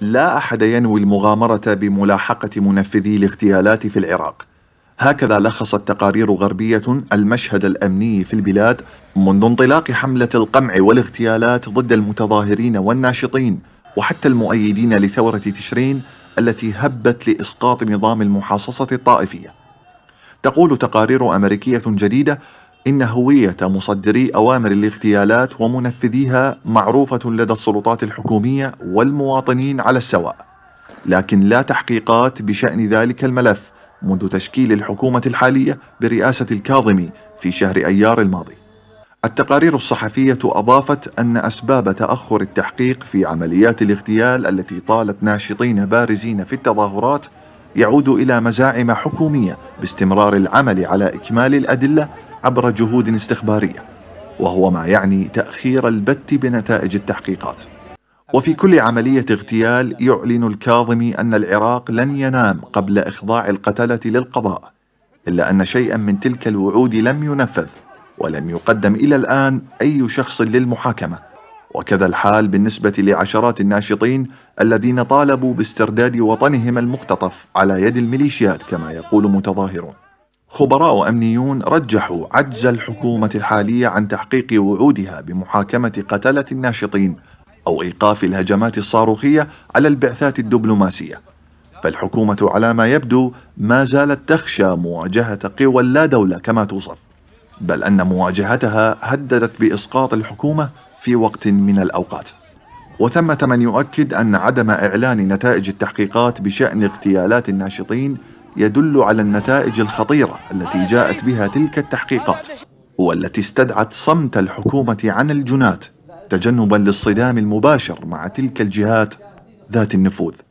لا أحد ينوي المغامرة بملاحقة منفذي الاغتيالات في العراق هكذا لخصت تقارير غربية المشهد الأمني في البلاد منذ انطلاق حملة القمع والاغتيالات ضد المتظاهرين والناشطين وحتى المؤيدين لثورة تشرين التي هبت لإسقاط نظام المحاصصة الطائفية تقول تقارير أمريكية جديدة إن هوية مصدري أوامر الاغتيالات ومنفذيها معروفة لدى السلطات الحكومية والمواطنين على السواء لكن لا تحقيقات بشأن ذلك الملف منذ تشكيل الحكومة الحالية برئاسة الكاظمي في شهر أيار الماضي التقارير الصحفية أضافت أن أسباب تأخر التحقيق في عمليات الاغتيال التي طالت ناشطين بارزين في التظاهرات يعود إلى مزاعم حكومية باستمرار العمل على إكمال الأدلة عبر جهود استخبارية وهو ما يعني تأخير البت بنتائج التحقيقات وفي كل عملية اغتيال يعلن الكاظمي أن العراق لن ينام قبل إخضاع القتلة للقضاء إلا أن شيئا من تلك الوعود لم ينفذ ولم يقدم إلى الآن أي شخص للمحاكمة وكذا الحال بالنسبة لعشرات الناشطين الذين طالبوا باسترداد وطنهم المختطف على يد الميليشيات كما يقول متظاهرون. خبراء امنيون رجحوا عجز الحكومة الحالية عن تحقيق وعودها بمحاكمة قتلة الناشطين او ايقاف الهجمات الصاروخية على البعثات الدبلوماسية. فالحكومة على ما يبدو ما زالت تخشى مواجهة قوى لا دولة كما توصف. بل ان مواجهتها هددت باسقاط الحكومه في وقت من الأوقات وثمة من يؤكد أن عدم إعلان نتائج التحقيقات بشأن اغتيالات الناشطين يدل على النتائج الخطيرة التي جاءت بها تلك التحقيقات والتي استدعت صمت الحكومة عن الجنات تجنبا للصدام المباشر مع تلك الجهات ذات النفوذ